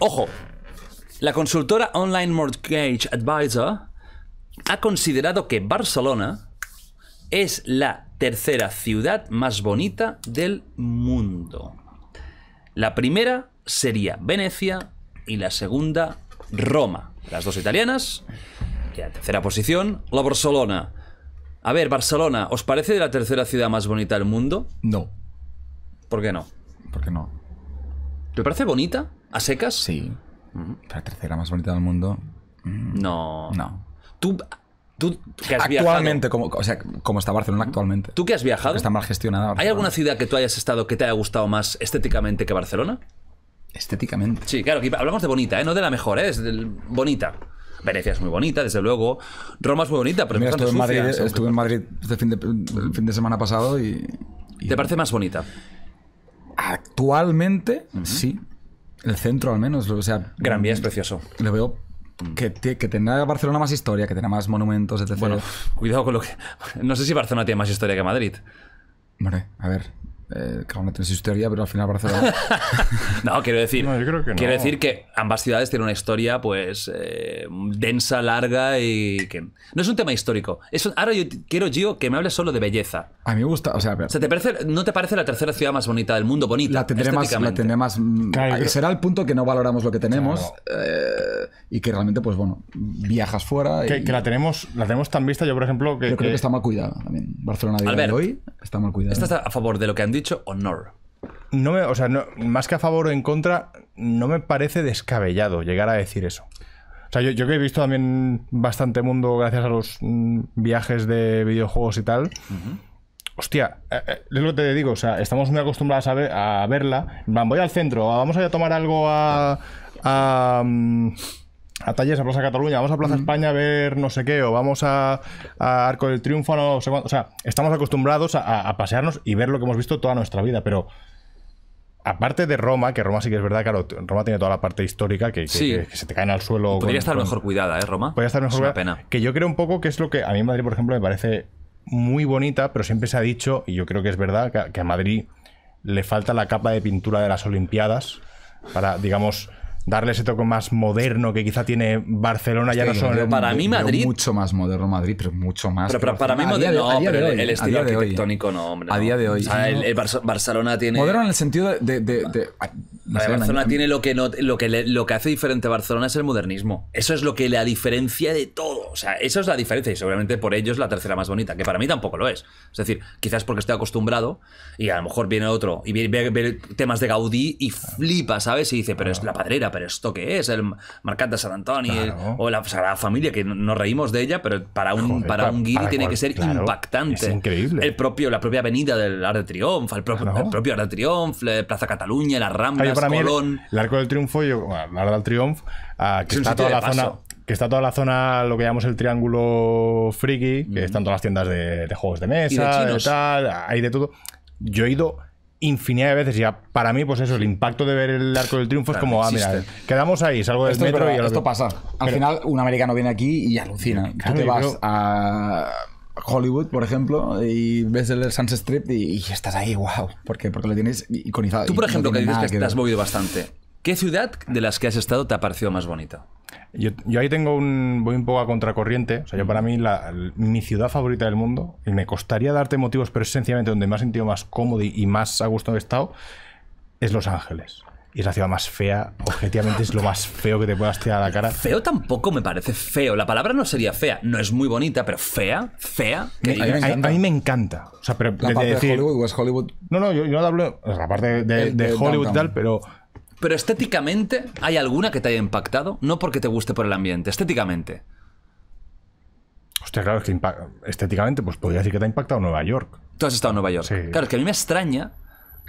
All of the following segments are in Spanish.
Ojo, la consultora Online Mortgage Advisor ha considerado que Barcelona es la tercera ciudad más bonita del mundo. La primera sería Venecia y la segunda Roma. Las dos italianas. la tercera posición, la Barcelona. A ver, Barcelona, ¿os parece de la tercera ciudad más bonita del mundo? No. ¿Por qué no? ¿Por qué no? ¿Te parece bonita? ¿A secas? Sí. La tercera más bonita del mundo. Mm. No. No. Tú, tú has actualmente, como, o sea, como está Barcelona actualmente. ¿Tú que has viajado? Está mal gestionada. ¿Hay alguna ciudad que tú hayas estado que te haya gustado más estéticamente que Barcelona? Estéticamente. Sí, claro, hablamos de bonita, ¿eh? no de la mejor, ¿eh? es bonita. Venecia es muy bonita, desde luego. Roma es muy bonita, pero estuve, en Madrid, estuve en Madrid fin de, el fin de semana pasado y... ¿Te parece más bonita? actualmente, sí. El centro al menos. O sea, Gran Vía es precioso. Le veo que, que, tendrá Barcelona más historia, que tendrá más monumentos, etc. Bueno, cuidado con lo que... No sé si Barcelona tiene más historia que Madrid. vale, a ver, eh, cada uno tiene su historia, pero al final Barcelona. no, quiero decir. No, Quiero decir que ambas ciudades tienen una historia, pues. Eh, densa, larga y. que No es un tema histórico. Eso, ahora yo quiero, Gio, que me hables solo de belleza. A mí me gusta. O sea, ¿te parece, ¿no te parece la tercera ciudad más bonita del mundo? Bonita. La tendré más. Mm, será el punto que no valoramos lo que tenemos. Eh, y que realmente, pues bueno, viajas fuera. Que, la, tenemos, la tenemos tan vista, yo por ejemplo. Que, yo creo que, está mal cuidada también. Barcelona de hoy está mal cuidada. ¿Estás a favor de lo que han dicho o no? No me, o sea, más que a favor o en contra, no me parece descabellado llegar a decir eso. O sea, yo, que he visto también bastante mundo gracias a los mm, viajes de videojuegos y tal. Hostia, eh, eh, es lo que te digo, o sea, estamos muy acostumbrados a, verla a verla. voy al centro, ah, vamos a tomar algo a, a, mm, a a Plaza Cataluña, vamos a Plaza mm. España a ver no sé qué, o vamos a, Arco del Triunfo, no sé O sea, estamos acostumbrados a, pasearnos y ver lo que hemos visto toda nuestra vida, pero aparte de Roma, que Roma sí que es verdad, claro, Roma tiene toda la parte histórica que, se te caen al suelo. Podría estar mejor cuidada, ¿eh, Roma? Podría estar mejor cuidada. Que yo creo un poco que es lo que a mí Madrid, por ejemplo, me parece muy bonita, pero siempre se ha dicho, y yo creo que es verdad, que, a Madrid le falta la capa de pintura de las Olimpiadas para, digamos, darle ese toque más moderno que quizá tiene Barcelona, ya no solo para mí Madrid... Mucho más moderno Madrid, pero mucho más... Pero, para mí no, el estilo arquitectónico no, hombre. A día de hoy. Barcelona tiene... Moderno en el sentido de... Barcelona tiene lo que, lo, que lo que hace diferente a Barcelona es el modernismo. Eso es lo que la diferencia de todo sea, esa es la diferencia y seguramente por ello es la tercera más bonita, que para mí tampoco lo es. Es decir, quizás porque estoy acostumbrado y a lo mejor viene otro y ve, temas de Gaudí y flipa, ¿sabes? Y dice, pero es la padrera, pero esto qué es, el Marcat de San Antonio o la Sagrada Familia, que nos reímos de ella, pero para un, para, un guiri tiene que ser impactante. Es increíble. El propio, la propia avenida del ar de Triunfo, el, propio, ar propio de Triunfo, Plaza Cataluña, la Ramblas, Colón. el, Arco del Triunfo, yo, el Arco del Triunfo, ah, que está toda la zona que está toda la zona, lo que llamamos el triángulo friki, que están todas las tiendas de, juegos de mesa, y tal, hay de todo. Yo he ido infinidad de veces. y para mí, pues eso, el impacto de ver el arco del triunfo es como, ah, mira, quedamos ahí, salgo del metro y Esto pasa. Al final, un americano viene aquí y alucina. Tú te vas a. Hollywood, por ejemplo, y ves el Sunset Strip y, estás ahí, wow, ¿por Porque lo tienes iconizado. Tú, por ejemplo, que dices que, que te has movido bastante, ¿Qué ciudad de las que has estado te ha parecido más bonita? Yo, ahí tengo un. Voy un poco a contracorriente. O sea, yo para mí, mi ciudad favorita del mundo, y me costaría darte motivos, pero esencialmente donde me he sentido más cómodo y, más a gusto he estado, es Los Ángeles. Y es la ciudad más fea. Objetivamente es lo más feo que te puedas tirar a la cara. Feo tampoco me parece feo. La palabra no sería fea. No es muy bonita, pero fea, fea. a, mí me encanta. O sea, pero la decir, Hollywood, Hollywood. No, no, yo, no hablo. La parte de Hollywood y tal, pero pero estéticamente, ¿hay alguna que te haya impactado? No porque te guste por el ambiente, estéticamente. Hostia, claro, que estéticamente, pues podría decir que te ha impactado Nueva York. Tú has estado en Nueva York. Claro, es que a mí me extraña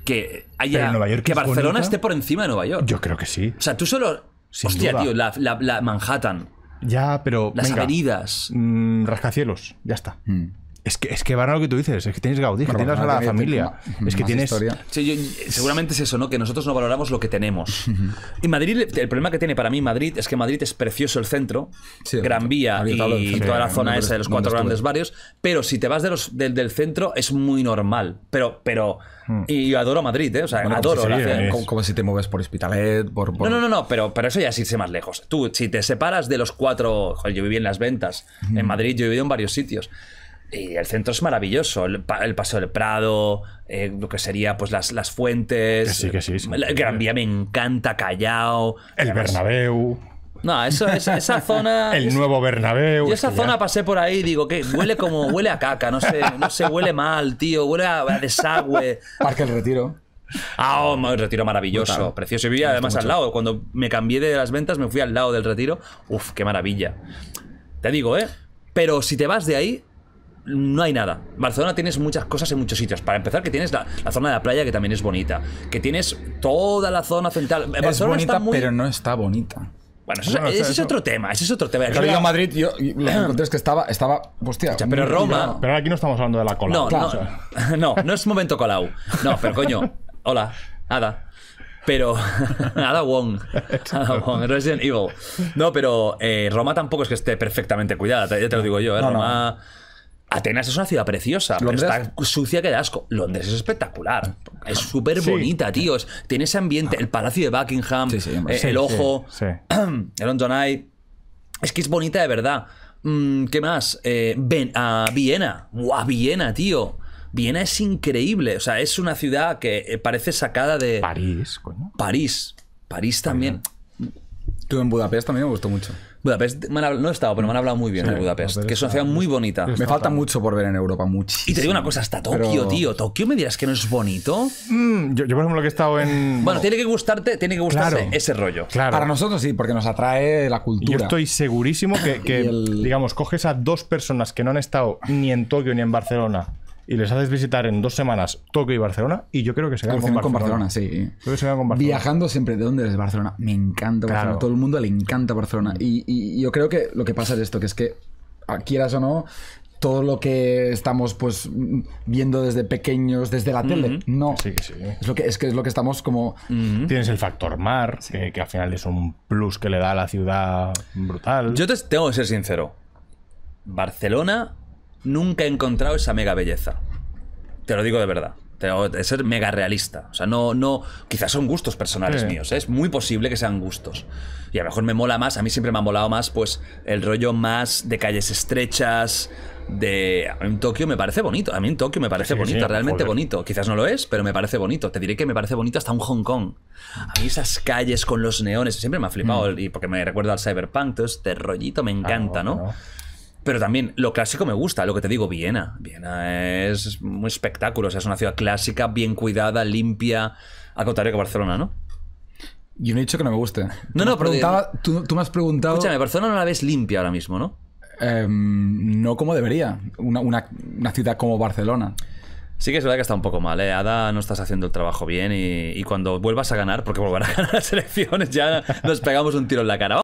que haya. que Barcelona esté por encima de Nueva York. Yo creo que sí. O sea, tú solo. hostia, tío, la, Manhattan. Ya, pero. Las heridas. avenidas. Mm, rascacielos, ya está. Mm. Es que, es que lo que tú dices, es que tienes Gaudí, que tienes la Familia, es que tienes... seguramente es eso, ¿no? Que nosotros no valoramos lo que tenemos. y Madrid, el problema que tiene para mí Madrid es que Madrid es precioso el centro, Gran Vía y, toda la zona esa de los cuatro grandes barrios, pero si te vas de los, del centro es muy normal, pero... pero hmm. y yo adoro Madrid, ¿eh? O sea, adoro. Eh, como si, como, si, te mueves por Hospitalet, por, No, no, no, pero, pero eso ya es irse más lejos. Tú, si te separas de los cuatro... yo viví en las ventas. En hmm. Madrid yo he vivido en varios sitios. Y el centro es maravilloso, el, Paseo del Prado, eh, lo que sería pues las, fuentes, que sí, que sí, Gran Vía me encanta, Callao. El Bernabéu. No, eso, esa, esa zona. El nuevo Bernabéu. Yo esa zona pasé por ahí y digo que huele como. Huele a caca, no sé, no huele mal, tío, huele a, desagüe. Parque el Retiro. Ah, El oh, retiro maravilloso, precioso. Y vivía además al lado. Cuando me cambié de las ventas, me fui al lado del retiro. Uf, qué maravilla. Te digo, ¿eh? Pero si te vas de ahí, no hay nada. Barcelona tienes muchas cosas en muchos sitios. Para empezar, que tienes la, zona de la playa, que también es bonita. Que tienes toda la zona central. Barcelona es bonita, está muy... pero no está bonita. Bueno, ese, es otro tema, ese es otro tema. Claro, digo Madrid, yo lo encontré es que estaba, estaba, hostia. pero Roma. Pero aquí no estamos hablando de la cola. No, no, no, es momento colau. No, pero coño, hola, Ada. Pero. Ada Wong. Ada Wong, Resident Evil. No, pero eh, Roma tampoco es que esté perfectamente cuidada, ya te lo digo yo, ¿eh? Roma. Atenas es una ciudad preciosa, Londres. está sucia que asco. Londres es espectacular. Es súper bonita, tío. tiene ese ambiente, el Palacio de Buckingham, eh, el ojo, el London Es que es bonita de verdad. Mm, ¿Qué más? ven eh, a Viena. ¡Guau, Viena, tío! Viena es increíble. O sea, es una ciudad que eh, parece sacada de. París, coño. París. París también. Tú en Budapest también me gustó mucho. Budapest, no he estado, pero me han hablado muy bien de Budapest, que es una ciudad muy bonita. Me falta mucho por ver en Europa, muchísimo. Y te digo una cosa, hasta Tokio, tío. ¿Tokio me dirás que no es bonito? Mm, yo, por ejemplo, que he estado en... Bueno, tiene que gustarte, tiene que gustarte ese rollo. Claro. Para nosotros sí, porque nos atrae la cultura. Yo estoy segurísimo que, digamos, coges a dos personas que no han estado ni en Tokio ni en Barcelona y les haces visitar en dos semanas Tokio y Barcelona y yo creo que se quedan con, Barcelona. Viajando siempre, ¿de dónde eres Barcelona? Me encanta Barcelona, todo el mundo le encanta Barcelona. Y, yo creo que lo que pasa es esto, que es que, quieras o no, todo lo que estamos pues viendo desde pequeños, desde la tele. No. Sí, sí. Es, lo que, es que es lo que estamos como. Tienes el factor mar, que, que, al final es un plus que le da a la ciudad brutal. Yo te tengo que ser sincero. Barcelona nunca he encontrado esa mega belleza. Te lo digo de verdad. Tengo ser mega realista. O sea, no, no. Quizás son gustos personales míos. ¿eh? Es muy posible que sean gustos. Y a lo mejor me mola más. A mí siempre me ha molado más, pues, el rollo más de calles estrechas. De. en Tokio me parece bonito. A mí en Tokio me parece bonito, realmente bonito. Quizás no lo es, pero me parece bonito. Te diré que me parece bonito hasta un Hong Kong. A esas calles con los neones. Siempre me ha flipado. Mm. Y porque me recuerda al Cyberpunk. Todo este rollito me encanta, ah, ¿no? Pero también lo clásico me gusta, lo que te digo, Viena. Viena es muy espectáculo, o sea, es una ciudad clásica, bien cuidada, limpia, a contrario que Barcelona, ¿no? Yo no he dicho que no me guste. No, no, pero. Tú, me has preguntado. Escúchame, Barcelona no la ves limpia ahora mismo, ¿no? Em, no como debería. Una, ciudad como Barcelona. Sí que es verdad que está un poco mal, ¿eh? Ada, no estás haciendo el trabajo bien y, cuando vuelvas a ganar, porque volverá a ganar las elecciones, ya nos pegamos un tiro en la cara.